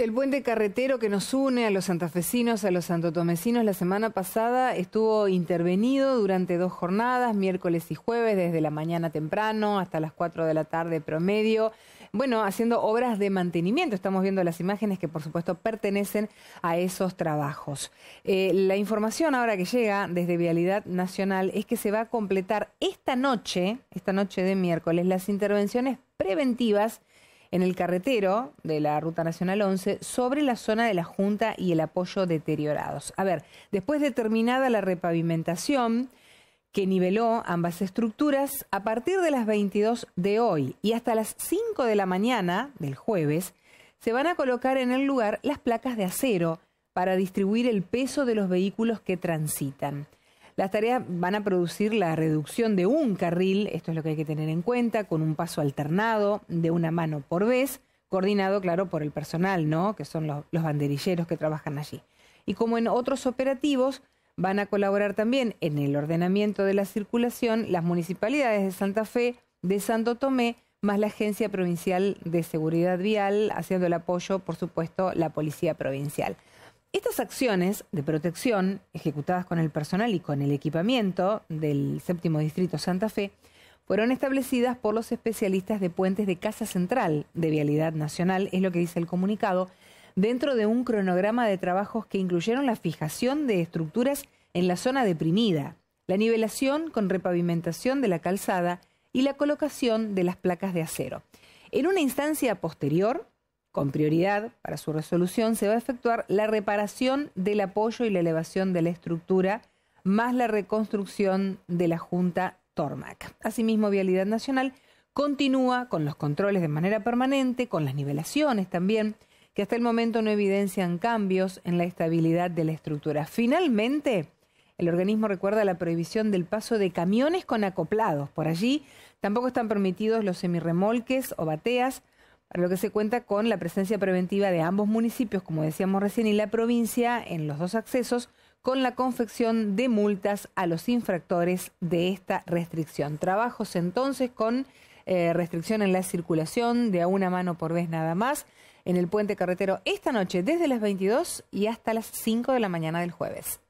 El puente carretero que nos une a los santafesinos, a los santotomecinos, la semana pasada estuvo intervenido durante dos jornadas, miércoles y jueves, desde la mañana temprano hasta las 4 de la tarde promedio. Bueno, haciendo obras de mantenimiento. Estamos viendo las imágenes que, por supuesto, pertenecen a esos trabajos. Eh, la información ahora que llega desde Vialidad Nacional es que se va a completar esta noche, esta noche de miércoles, las intervenciones preventivas en el carretero de la Ruta Nacional 11 sobre la zona de la Junta y el apoyo deteriorados. A ver, después de terminada la repavimentación que niveló ambas estructuras, a partir de las 22 de hoy y hasta las 5 de la mañana del jueves, se van a colocar en el lugar las placas de acero para distribuir el peso de los vehículos que transitan. Las tareas van a producir la reducción de un carril, esto es lo que hay que tener en cuenta, con un paso alternado de una mano por vez, coordinado, claro, por el personal, ¿no? Que son los, los banderilleros que trabajan allí. Y como en otros operativos, van a colaborar también en el ordenamiento de la circulación las municipalidades de Santa Fe, de Santo Tomé, más la Agencia Provincial de Seguridad Vial, haciendo el apoyo, por supuesto, la Policía Provincial. Estas acciones de protección, ejecutadas con el personal y con el equipamiento del séptimo distrito Santa Fe, fueron establecidas por los especialistas de puentes de Casa Central de Vialidad Nacional, es lo que dice el comunicado, dentro de un cronograma de trabajos que incluyeron la fijación de estructuras en la zona deprimida, la nivelación con repavimentación de la calzada y la colocación de las placas de acero. En una instancia posterior, con prioridad para su resolución se va a efectuar la reparación del apoyo y la elevación de la estructura, más la reconstrucción de la Junta Tormac. Asimismo, Vialidad Nacional continúa con los controles de manera permanente, con las nivelaciones también, que hasta el momento no evidencian cambios en la estabilidad de la estructura. Finalmente, el organismo recuerda la prohibición del paso de camiones con acoplados. Por allí tampoco están permitidos los semirremolques o bateas para lo que se cuenta con la presencia preventiva de ambos municipios, como decíamos recién, y la provincia en los dos accesos, con la confección de multas a los infractores de esta restricción. Trabajos entonces con eh, restricción en la circulación de a una mano por vez nada más en el puente carretero esta noche desde las 22 y hasta las 5 de la mañana del jueves.